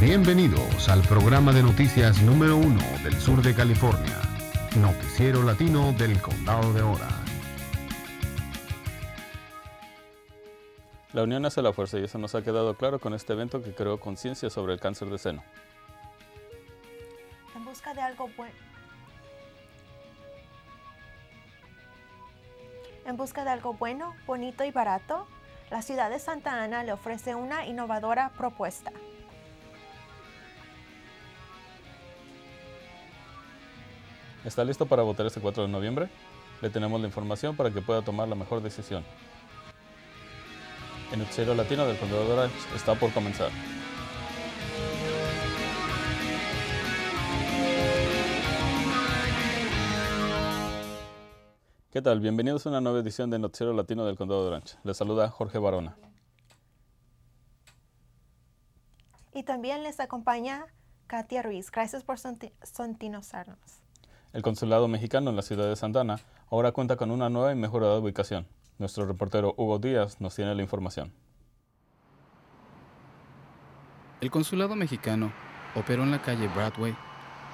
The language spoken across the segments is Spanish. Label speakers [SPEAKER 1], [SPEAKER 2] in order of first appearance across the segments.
[SPEAKER 1] Bienvenidos al programa de noticias número uno del sur de California, Noticiero Latino del Condado de Ora.
[SPEAKER 2] La unión hace la fuerza y eso nos ha quedado claro con este evento que creó conciencia sobre el cáncer de seno.
[SPEAKER 3] En busca de algo bueno. En busca de algo bueno, bonito y barato, la ciudad de Santa Ana le ofrece una innovadora propuesta.
[SPEAKER 2] está listo para votar este 4 de noviembre. Le tenemos la información para que pueda tomar la mejor decisión. El noticiero latino del Condado de Orange está por comenzar. ¿Qué tal? Bienvenidos a una nueva edición del Noticiero Latino del Condado de Orange. Les saluda Jorge Barona.
[SPEAKER 3] Y también les acompaña Katia Ruiz. Gracias por sintonizarnos.
[SPEAKER 2] El consulado mexicano en la ciudad de Santa Ana ahora cuenta con una nueva y mejorada ubicación. Nuestro reportero Hugo Díaz nos tiene la información.
[SPEAKER 1] El consulado mexicano operó en la calle Broadway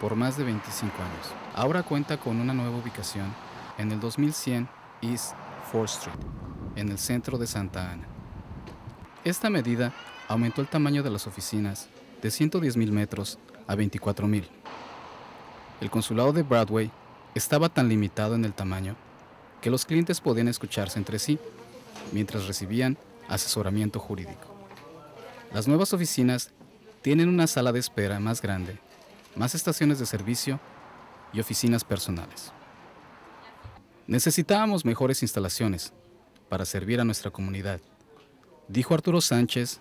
[SPEAKER 1] por más de 25 años. Ahora cuenta con una nueva ubicación en el 2100 East 4th Street, en el centro de Santa Ana. Esta medida aumentó el tamaño de las oficinas de 110.000 metros a 24.000 el consulado de Broadway estaba tan limitado en el tamaño que los clientes podían escucharse entre sí mientras recibían asesoramiento jurídico. Las nuevas oficinas tienen una sala de espera más grande, más estaciones de servicio y oficinas personales. Necesitábamos mejores instalaciones para servir a nuestra comunidad, dijo Arturo Sánchez,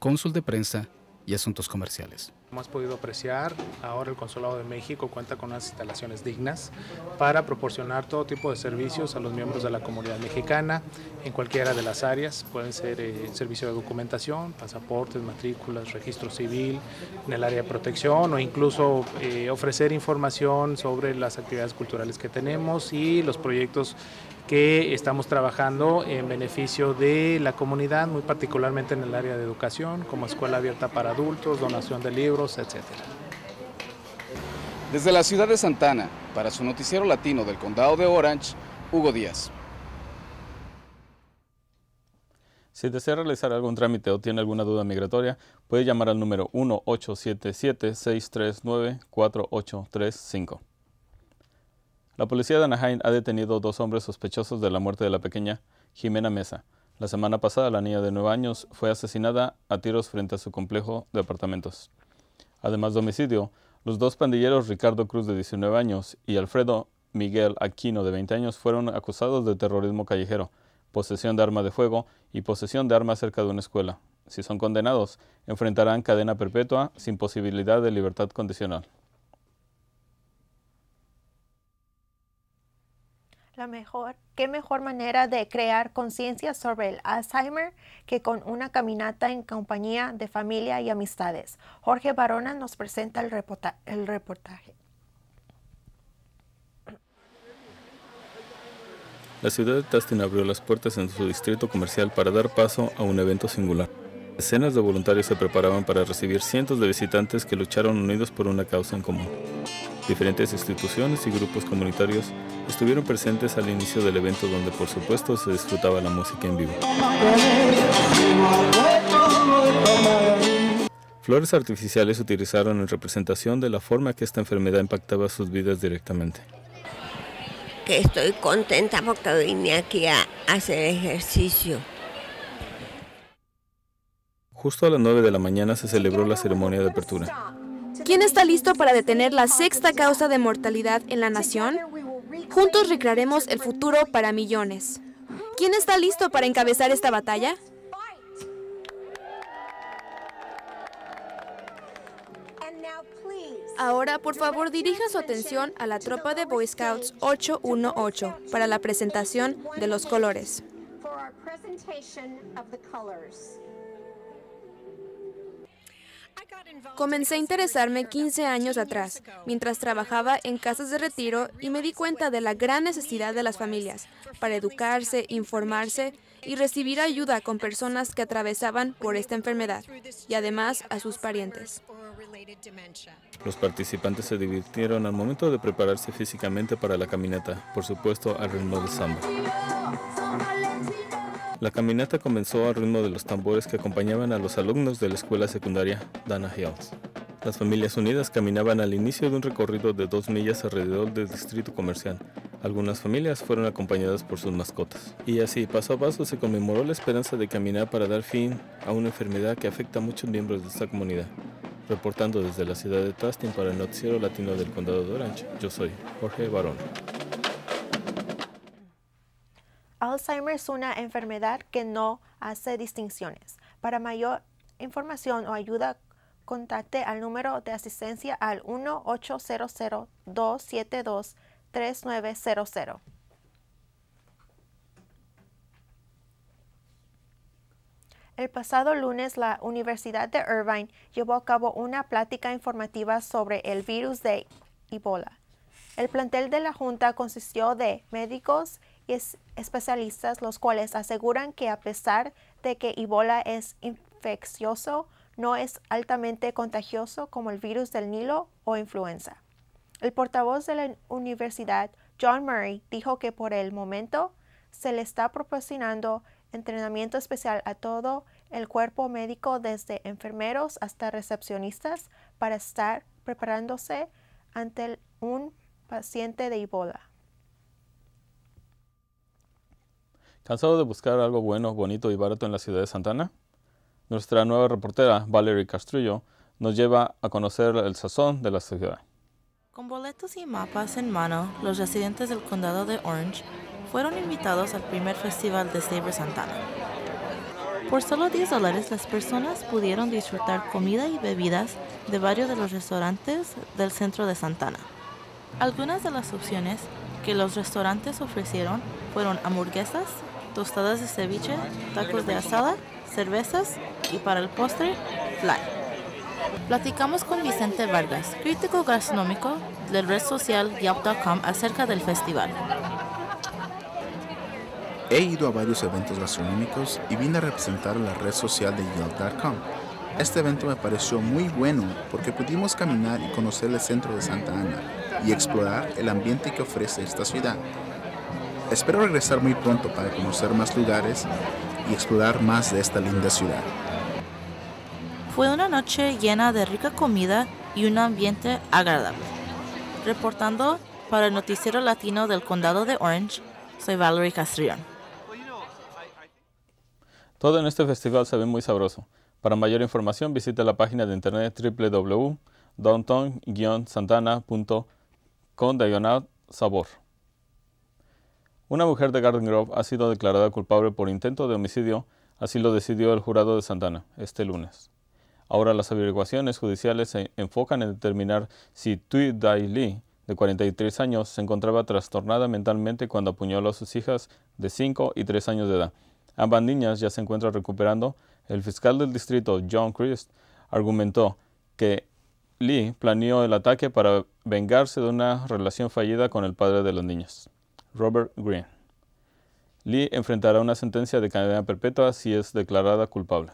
[SPEAKER 1] cónsul de prensa y asuntos comerciales. Como has podido apreciar, ahora el Consulado de México cuenta con unas instalaciones dignas para proporcionar todo tipo de servicios a los miembros de la comunidad mexicana en cualquiera de las áreas. Pueden ser servicios eh, servicio de documentación, pasaportes, matrículas, registro civil, en el área de protección o incluso eh, ofrecer información sobre las actividades culturales que tenemos y los proyectos que estamos trabajando en beneficio de la comunidad, muy particularmente en el área de educación, como escuela abierta para adultos, donación de libros, etc. Desde la ciudad de Santana, para su noticiero latino del condado de Orange, Hugo Díaz. Si desea
[SPEAKER 2] realizar algún trámite o tiene alguna duda migratoria, puede llamar al número 1877 639 4835 la policía de Anaheim ha detenido dos hombres sospechosos de la muerte de la pequeña Jimena Mesa. La semana pasada, la niña de 9 años fue asesinada a tiros frente a su complejo de apartamentos. Además de homicidio, los dos pandilleros Ricardo Cruz de 19 años y Alfredo Miguel Aquino de 20 años fueron acusados de terrorismo callejero, posesión de arma de fuego y posesión de arma cerca de una escuela. Si son condenados, enfrentarán cadena perpetua sin posibilidad de libertad condicional.
[SPEAKER 3] mejor, qué mejor manera de crear conciencia sobre el Alzheimer que con una caminata en compañía de familia y amistades. Jorge Barona nos presenta el, el reportaje.
[SPEAKER 2] La ciudad de Tustin abrió las puertas en su distrito comercial para dar paso a un evento singular. Decenas de voluntarios se preparaban para recibir cientos de visitantes que lucharon unidos por una causa en común. Diferentes instituciones y grupos comunitarios estuvieron presentes al inicio del evento donde por supuesto se disfrutaba la música en vivo. Flores artificiales se utilizaron en representación de la forma que esta enfermedad impactaba sus vidas directamente.
[SPEAKER 4] Que estoy contenta porque vine aquí a hacer ejercicio.
[SPEAKER 2] Justo a las 9 de la mañana se celebró la ceremonia de apertura.
[SPEAKER 4] ¿Quién
[SPEAKER 5] está listo para detener la sexta causa de mortalidad en la nación? Juntos recrearemos el futuro para millones. ¿Quién está listo para encabezar esta batalla? Ahora, por favor, dirija su atención a la tropa de Boy Scouts 818 para la presentación de los colores. Comencé a interesarme 15 años atrás, mientras trabajaba en casas de retiro y me di cuenta de la gran necesidad de las familias para educarse, informarse y recibir ayuda con personas que atravesaban por esta enfermedad y además a sus parientes.
[SPEAKER 2] Los participantes se divirtieron al momento de prepararse físicamente para la caminata, por supuesto al ritmo del samba. La caminata comenzó al ritmo de los tambores que acompañaban a los alumnos de la escuela secundaria Dana Hills. Las familias unidas caminaban al inicio de un recorrido de dos millas alrededor del distrito comercial. Algunas familias fueron acompañadas por sus mascotas. Y así, paso a paso, se conmemoró la esperanza de caminar para dar fin a una enfermedad que afecta a muchos miembros de esta comunidad. Reportando desde la ciudad de Tustin para el Noticiero Latino del Condado de Orange, yo soy Jorge Barón.
[SPEAKER 3] Alzheimer es una enfermedad que no hace distinciones. Para mayor información o ayuda, contacte al número de asistencia al 1-800-272-3900. El pasado lunes, la Universidad de Irvine llevó a cabo una plática informativa sobre el virus de Ebola. El plantel de la Junta consistió de médicos, especialistas los cuales aseguran que a pesar de que Ebola es infeccioso, no es altamente contagioso como el virus del Nilo o influenza. El portavoz de la universidad, John Murray, dijo que por el momento se le está proporcionando entrenamiento especial a todo el cuerpo médico desde enfermeros hasta recepcionistas para estar preparándose ante un paciente de Ebola.
[SPEAKER 2] ¿Cansado de buscar algo bueno, bonito y barato en la ciudad de Santana? Nuestra nueva reportera, Valerie Castrillo, nos lleva a conocer el sazón de la ciudad.
[SPEAKER 6] Con boletos y mapas en mano, los residentes del condado de Orange fueron invitados al primer festival de Saber Santana. Por solo 10 dólares, las personas pudieron disfrutar comida y bebidas de varios de los restaurantes del centro de Santana. Algunas de las opciones que los restaurantes ofrecieron fueron hamburguesas, tostadas de ceviche, tacos de asada, cervezas y para el postre, fly. Platicamos con Vicente Vargas, crítico gastronómico la red social Yelp.com acerca del festival.
[SPEAKER 1] He ido a varios eventos gastronómicos y vine a representar la red social de Yelp.com. Este evento me pareció muy bueno porque pudimos caminar y conocer el centro de Santa Ana y explorar el ambiente que ofrece esta ciudad Espero regresar muy pronto para conocer más lugares y explorar más de esta linda
[SPEAKER 6] ciudad. Fue una noche llena de rica comida y un ambiente agradable. Reportando para el Noticiero Latino del Condado de Orange, soy Valerie Castrian.
[SPEAKER 2] Todo en este festival se ve muy sabroso. Para mayor información visite la página de internet www.downtown-santana.com sabor. Una mujer de Garden Grove ha sido declarada culpable por intento de homicidio, así lo decidió el jurado de Santana este lunes. Ahora las averiguaciones judiciales se enfocan en determinar si Tui Dai Lee, de 43 años, se encontraba trastornada mentalmente cuando apuñaló a sus hijas de 5 y 3 años de edad. Ambas niñas ya se encuentran recuperando. El fiscal del distrito, John Christ, argumentó que Lee planeó el ataque para vengarse de una relación fallida con el padre de las niñas. Robert green Lee enfrentará una sentencia de cadena perpetua si es declarada culpable.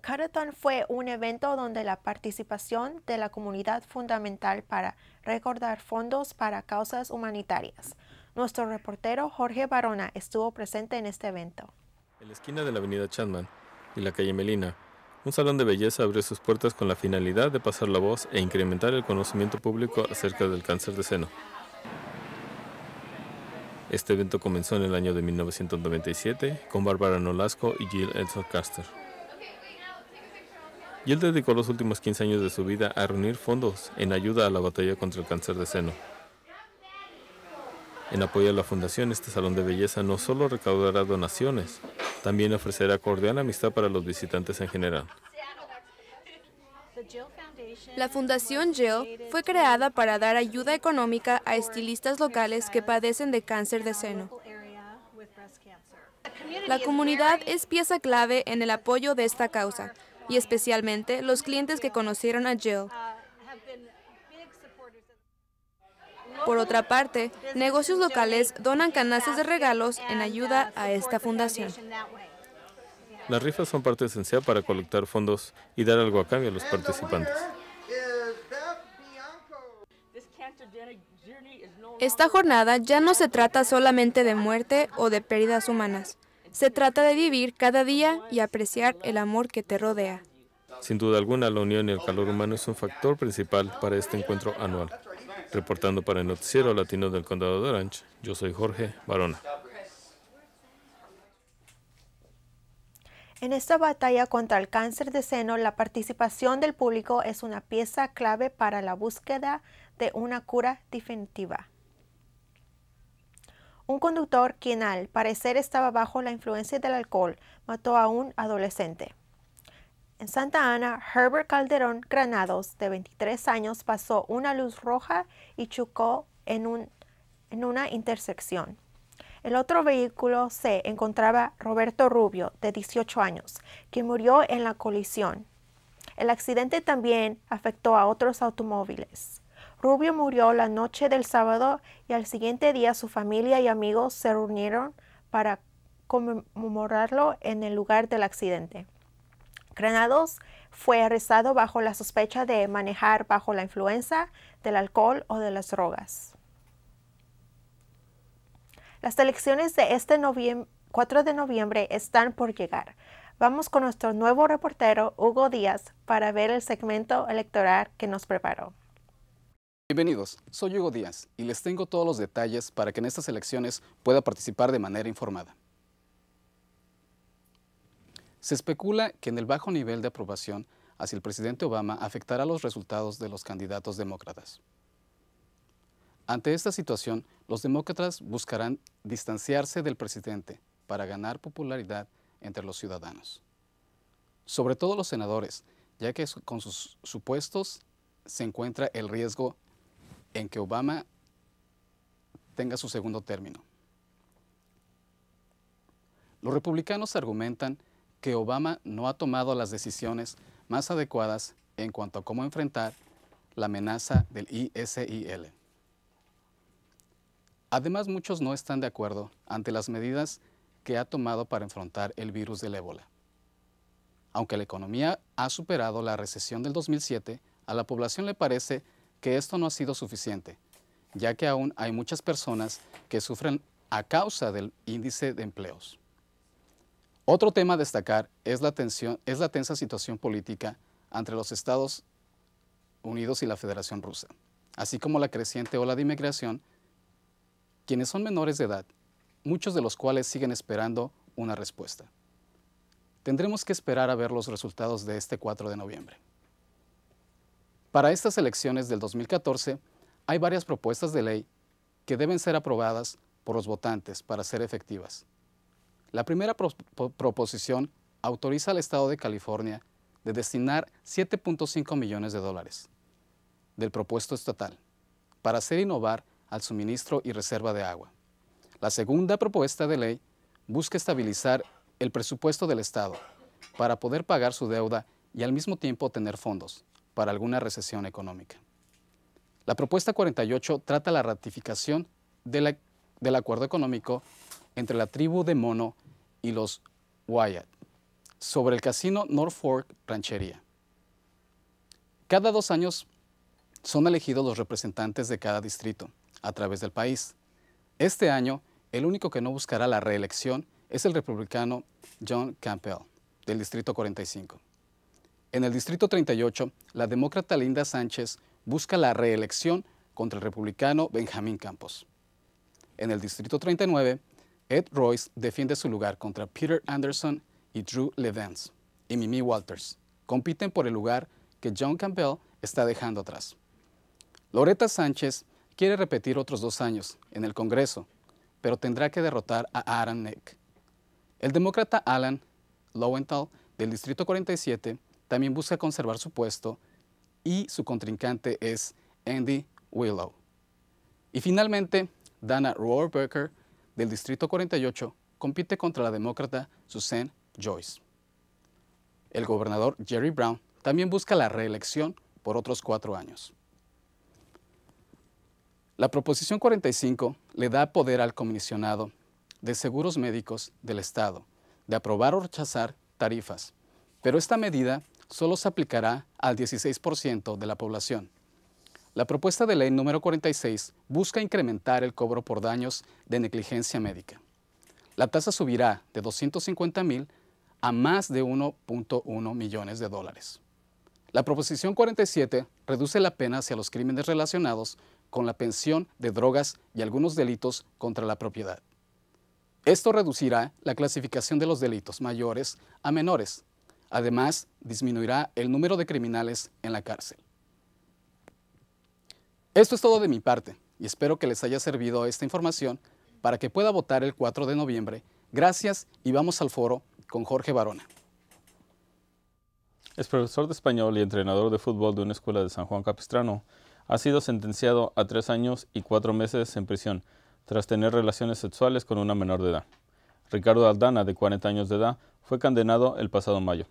[SPEAKER 3] Carathon fue un evento donde la participación de la comunidad fundamental para recordar fondos para causas humanitarias. Nuestro reportero Jorge Barona estuvo presente en este evento.
[SPEAKER 2] En la esquina de la avenida Chapman y la calle Melina un salón de belleza abrió sus puertas con la finalidad de pasar la voz e incrementar el conocimiento público acerca del cáncer de seno. Este evento comenzó en el año de 1997 con Bárbara Nolasco y Jill Elson Caster. Jill dedicó los últimos 15 años de su vida a reunir fondos en ayuda a la batalla contra el cáncer de seno. En apoyo a la fundación, este salón de belleza no solo recaudará donaciones, también ofrecerá cordial amistad para los visitantes en general.
[SPEAKER 3] La Fundación Jill fue creada
[SPEAKER 5] para dar ayuda económica a estilistas locales que padecen de cáncer de seno. La comunidad es pieza clave en el apoyo de esta causa, y especialmente los clientes que conocieron a Jill, Por otra parte, negocios locales donan canastas de regalos en ayuda a esta fundación.
[SPEAKER 2] Las rifas son parte esencial para colectar fondos y dar algo a cambio a los participantes.
[SPEAKER 5] Esta jornada ya no se trata solamente de muerte o de pérdidas humanas. Se trata de vivir cada día y apreciar el amor que te rodea.
[SPEAKER 2] Sin duda alguna, la unión y el calor humano es un factor principal para este encuentro anual. Reportando para el Noticiero Latino del Condado de Orange, yo soy Jorge Barona.
[SPEAKER 3] En esta batalla contra el cáncer de seno, la participación del público es una pieza clave para la búsqueda de una cura definitiva. Un conductor quien al parecer estaba bajo la influencia del alcohol mató a un adolescente. En Santa Ana, Herbert Calderón Granados, de 23 años, pasó una luz roja y chocó en, una intersección. El otro vehículo se encontraba Roberto Rubio, de 18 años, que murió en la colisión. El accidente también afectó a otros automóviles. Rubio murió la noche del sábado y al siguiente día su familia y amigos se reunieron para conmemorarlo en el lugar del accidente. Granados fue arrestado bajo la sospecha de manejar bajo la influencia del alcohol o de las drogas. Las elecciones de este 4 de noviembre están por llegar. Vamos con nuestro nuevo reportero Hugo Díaz para ver el segmento electoral que nos preparó.
[SPEAKER 1] Bienvenidos, soy Hugo Díaz y les tengo todos los detalles para que en estas elecciones pueda participar de manera informada. Se especula que en el bajo nivel de aprobación hacia el presidente Obama afectará los resultados de los candidatos demócratas. Ante esta situación, los demócratas buscarán distanciarse del presidente para ganar popularidad entre los ciudadanos, sobre todo los senadores, ya que con sus supuestos se encuentra el riesgo en que Obama tenga su segundo término. Los republicanos argumentan que Obama no ha tomado las decisiones más adecuadas en cuanto a cómo enfrentar la amenaza del ISIL. Además, muchos no están de acuerdo ante las medidas que ha tomado para enfrentar el virus del ébola. Aunque la economía ha superado la recesión del 2007, a la población le parece que esto no ha sido suficiente, ya que aún hay muchas personas que sufren a causa del índice de empleos. Otro tema a destacar es la, tensa situación política entre los Estados Unidos y la Federación Rusa, así como la creciente ola de inmigración, quienes son menores de edad, muchos de los cuales siguen esperando una respuesta. Tendremos que esperar a ver los resultados de este 4 de noviembre. Para estas elecciones del 2014, hay varias propuestas de ley que deben ser aprobadas por los votantes para ser efectivas. La primera proposición autoriza al Estado de California de destinar 7.5 millones de dólares del propuesto estatal para hacer innovar al suministro y reserva de agua. La segunda propuesta de ley busca estabilizar el presupuesto del Estado para poder pagar su deuda y al mismo tiempo tener fondos para alguna recesión económica. La propuesta 48 trata la ratificación del acuerdo económico entre la tribu de Mono y los Wyatt sobre el casino Norfolk Ranchería. Cada dos años son elegidos los representantes de cada distrito a través del país. Este año, el único que no buscará la reelección es el republicano John Campbell, del Distrito 45. En el Distrito 38, la demócrata Linda Sánchez busca la reelección contra el republicano Benjamín Campos. En el Distrito 39, Ed Royce defiende su lugar contra Peter Anderson y Drew Levens y Mimi Walters. Compiten por el lugar que John Campbell está dejando atrás. Loretta Sánchez quiere repetir otros dos años en el Congreso, pero tendrá que derrotar a Aaron Nick. El demócrata Alan Lowenthal del Distrito 47 también busca conservar su puesto y su contrincante es Andy Willow. Y finalmente, Dana Rohrbecker del Distrito 48 compite contra la demócrata Susan Joyce. El gobernador Jerry Brown también busca la reelección por otros cuatro años. La Proposición 45 le da poder al comisionado de seguros médicos del Estado de aprobar o rechazar tarifas, pero esta medida solo se aplicará al 16% de la población. La propuesta de ley número 46 busca incrementar el cobro por daños de negligencia médica. La tasa subirá de 250 mil a más de 1.1 millones de dólares. La proposición 47 reduce la pena hacia los crímenes relacionados con la pensión de drogas y algunos delitos contra la propiedad. Esto reducirá la clasificación de los delitos mayores a menores. Además, disminuirá el número de criminales en la cárcel. Esto es todo de mi parte y espero que les haya servido esta información para que pueda votar el 4 de noviembre. Gracias y vamos al foro con Jorge Barona.
[SPEAKER 2] Es profesor de español y entrenador de fútbol de una escuela de San Juan Capistrano. Ha sido sentenciado a tres años y cuatro meses en prisión tras tener relaciones sexuales con una menor de edad. Ricardo Aldana, de 40 años de edad, fue condenado el pasado mayo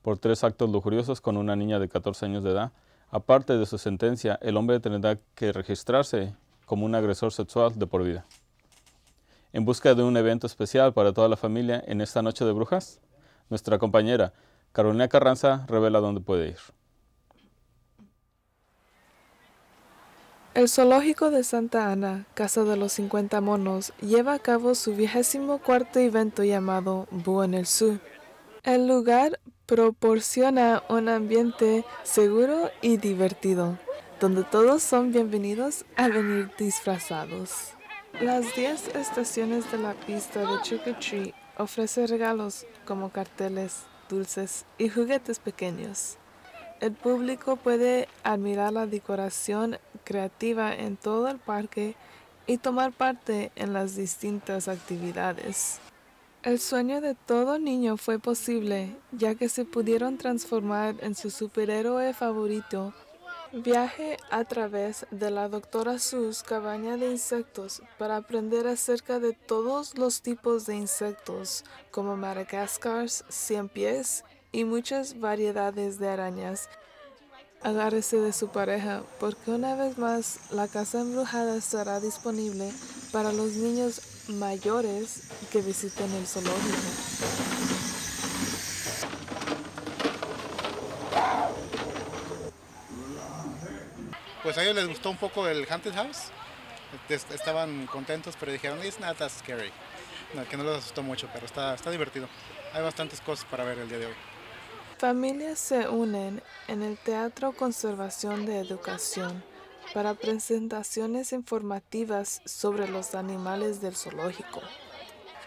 [SPEAKER 2] por tres actos lujuriosos con una niña de 14 años de edad Aparte de su sentencia, el hombre tendrá que registrarse como un agresor sexual de por vida. En busca de un evento especial para toda la familia en esta noche de brujas, nuestra compañera Carolina Carranza revela dónde puede ir.
[SPEAKER 4] El zoológico de Santa Ana, Casa de los 50 Monos, lleva a cabo su vigésimo cuarto evento llamado Búho en el Sur. El lugar proporciona un ambiente seguro y divertido, donde todos son bienvenidos a venir disfrazados. Las 10 estaciones de la pista de Chuck regalos como carteles, dulces y juguetes pequeños. El público puede admirar la decoración creativa en todo el parque y tomar parte en las distintas actividades. El sueño de todo niño fue posible, ya que se pudieron transformar en su superhéroe favorito. Viaje a través de la doctora Sus cabaña de insectos para aprender acerca de todos los tipos de insectos, como madagascars, cien pies y muchas variedades de arañas. Agárrese de su pareja, porque una vez más la casa embrujada estará disponible para los niños mayores que visiten el zoológico.
[SPEAKER 1] Pues a ellos les gustó un poco el Haunted House. Estaban contentos, pero dijeron, it's not that scary. No, que no los asustó mucho, pero está, está divertido. Hay bastantes cosas para ver el día de hoy.
[SPEAKER 4] Familias se unen en el Teatro Conservación de Educación para presentaciones informativas sobre los animales del zoológico.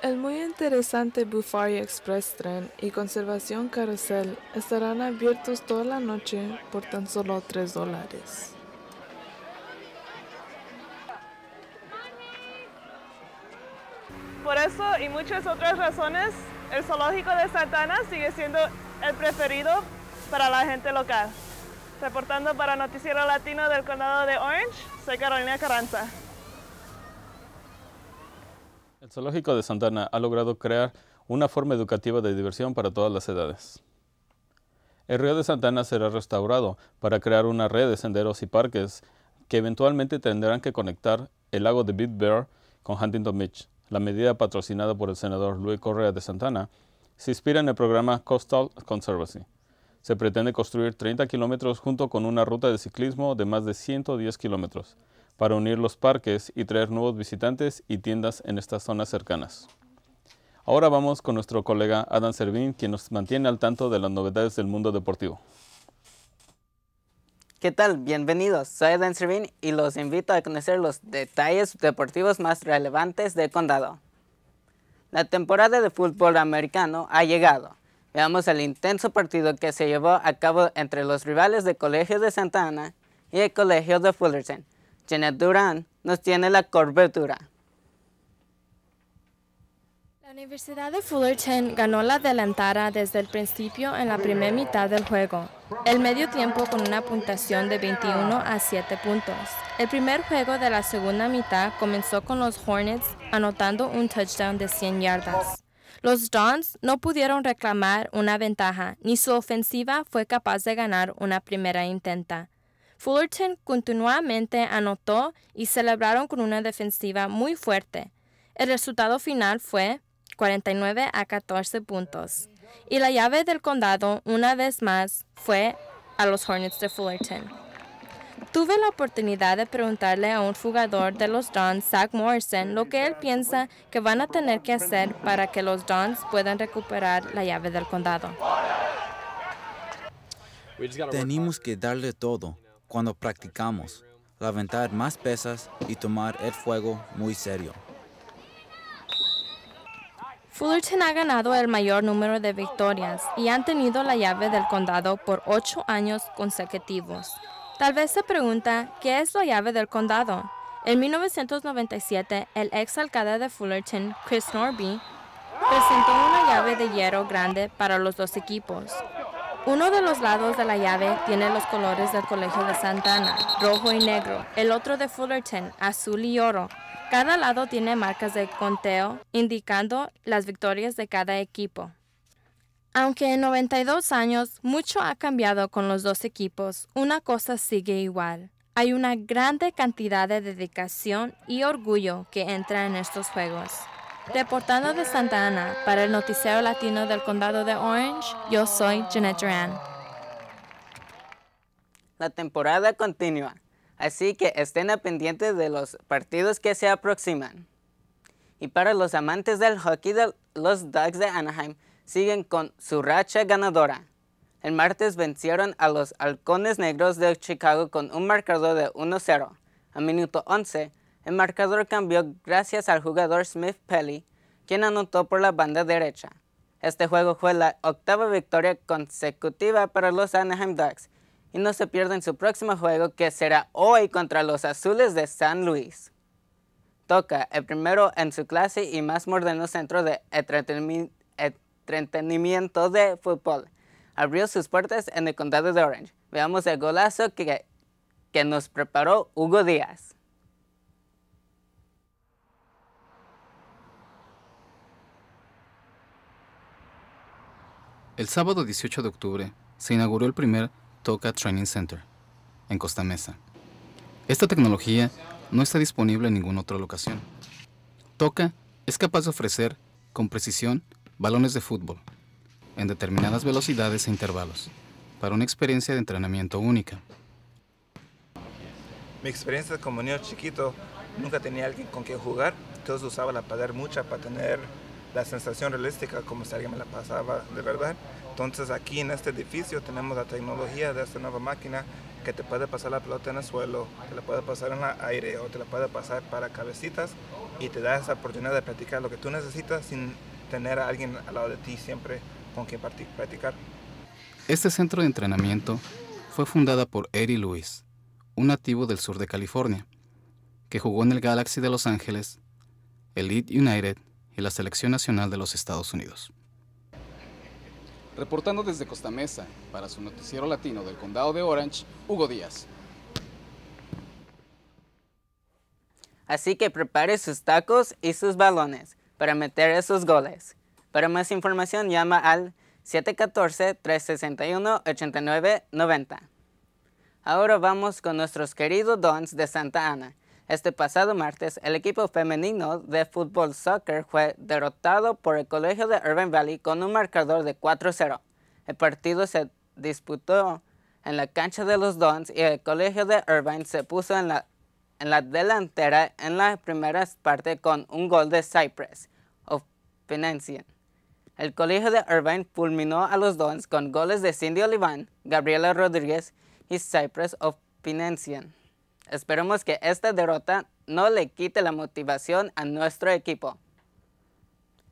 [SPEAKER 4] El muy interesante Bufari Express Tren y Conservación Carousel estarán abiertos toda la noche por tan solo 3 dólares. Por eso y muchas otras razones, el zoológico de Santana sigue siendo el preferido para la gente local. Reportando para Noticiero Latino del Condado de Orange, soy Carolina Carranza.
[SPEAKER 2] El Zoológico de Santana ha logrado crear una forma educativa de diversión para todas las edades. El río de Santana será restaurado para crear una red de senderos y parques que eventualmente tendrán que conectar el lago de Big Bear con Huntington Beach. La medida patrocinada por el senador Luis Correa de Santana se inspira en el programa Coastal Conservancy. Se pretende construir 30 kilómetros junto con una ruta de ciclismo de más de 110 kilómetros para unir los parques y traer nuevos visitantes y tiendas en estas zonas cercanas. Ahora vamos con nuestro colega Adam Servín, quien nos mantiene al tanto de las novedades del mundo deportivo.
[SPEAKER 7] ¿Qué tal? Bienvenidos, soy Adam Servín y los invito a conocer los detalles deportivos más relevantes del condado. La temporada de fútbol americano ha llegado Veamos el intenso partido que se llevó a cabo entre los rivales de Colegio de Santa Ana y el Colegio de Fullerton. Janet Duran nos tiene la cobertura.
[SPEAKER 8] La Universidad de Fullerton ganó la delantera desde el principio en la primera mitad del juego. El medio tiempo con una puntuación de 21 a 7 puntos. El primer juego de la segunda mitad comenzó con los Hornets anotando un touchdown de 100 yardas. Los Dons no pudieron reclamar una ventaja, ni su ofensiva fue capaz de ganar una primera intenta. Fullerton continuamente anotó y celebraron con una defensiva muy fuerte. El resultado final fue 49 a 14 puntos. Y la llave del condado, una vez más, fue a los Hornets de Fullerton. Tuve la oportunidad de preguntarle a un jugador de los Dons, Zach Morrison, lo que él piensa que van a tener que hacer para que los Dons puedan recuperar la llave del condado.
[SPEAKER 6] Tenemos que darle todo cuando practicamos, levantar más pesas y tomar el fuego muy serio.
[SPEAKER 8] Fullerton ha ganado el mayor número de victorias y han tenido la llave del condado por ocho años consecutivos. Tal vez se pregunta, ¿qué es la llave del condado? En 1997, el ex alcalde de Fullerton, Chris Norby, presentó una llave de hierro grande para los dos equipos. Uno de los lados de la llave tiene los colores del Colegio de Santa Ana, rojo y negro, el otro de Fullerton, azul y oro. Cada lado tiene marcas de conteo indicando las victorias de cada equipo. Aunque en 92 años mucho ha cambiado con los dos equipos, una cosa sigue igual. Hay una gran cantidad de dedicación y orgullo que entra en estos juegos. Reportando de Santa Ana para el Noticiero Latino del Condado de Orange, yo soy Jeanette Duran.
[SPEAKER 7] La temporada continúa, así que estén pendientes de los partidos que se aproximan. Y para los amantes del hockey de los Ducks de Anaheim, siguen con su racha ganadora. El martes vencieron a los Halcones Negros de Chicago con un marcador de 1-0. A minuto 11, el marcador cambió gracias al jugador Smith Pelly, quien anotó por la banda derecha. Este juego fue la octava victoria consecutiva para los Anaheim Ducks y no se en su próximo juego que será hoy contra los Azules de San Luis. Toca, el primero en su clase y más moderno centro de entretenimiento entretenimiento de fútbol. Abrió sus puertas en el condado de Orange. Veamos el golazo que, que nos preparó Hugo Díaz.
[SPEAKER 1] El sábado 18 de octubre se inauguró el primer Toca Training Center en Costa Mesa. Esta tecnología no está disponible en ninguna otra locación. Toca es capaz de ofrecer, con precisión, balones de fútbol, en determinadas velocidades e intervalos, para una experiencia de entrenamiento única.
[SPEAKER 6] Mi experiencia como niño chiquito, nunca tenía alguien con quien jugar, Todos usaba la pared mucha para tener la sensación realística como si alguien me la pasaba de verdad. Entonces aquí en este edificio tenemos la tecnología de esta nueva máquina que te puede pasar la pelota en el suelo, te la puede pasar en el aire o te la puede pasar para cabecitas y te da esa oportunidad de practicar lo que tú necesitas sin tener a alguien al lado de ti siempre con quien practicar.
[SPEAKER 1] Este centro de entrenamiento fue fundada por Eddie Lewis, un nativo del sur de California, que jugó en el Galaxy de Los Ángeles, Elite United y la Selección Nacional de los Estados Unidos. Reportando desde Costa Mesa, para su noticiero latino del condado de
[SPEAKER 7] Orange, Hugo Díaz. Así que prepare sus tacos y sus balones para meter esos goles. Para más información llama al 714-361-8990. Ahora vamos con nuestros queridos Dons de Santa Ana. Este pasado martes, el equipo femenino de fútbol soccer fue derrotado por el Colegio de Urban Valley con un marcador de 4-0. El partido se disputó en la cancha de los Dons y el Colegio de Irvine se puso en la en la delantera en la primera parte con un gol de Cypress of El colegio de Irvine fulminó a los Dons con goles de Cindy Oliván, Gabriela Rodríguez y Cypress of Penensian. Esperemos que esta derrota no le quite la motivación a nuestro equipo.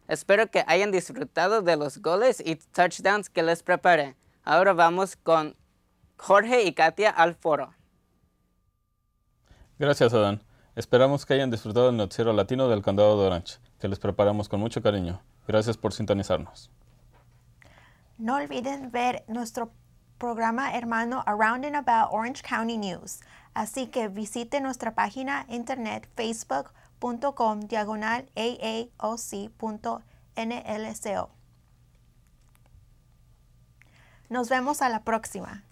[SPEAKER 7] Espero que hayan disfrutado de los goles y touchdowns que les prepare Ahora vamos con Jorge y Katia al foro.
[SPEAKER 2] Gracias, Adán. Esperamos que hayan disfrutado el noticiero latino del Condado de Orange, que les preparamos con mucho cariño. Gracias por sintonizarnos.
[SPEAKER 3] No olviden ver nuestro programa hermano Around and About Orange County News, así que visite nuestra página internet facebook.com diagonal aaoc.nlco. Nos vemos a la próxima.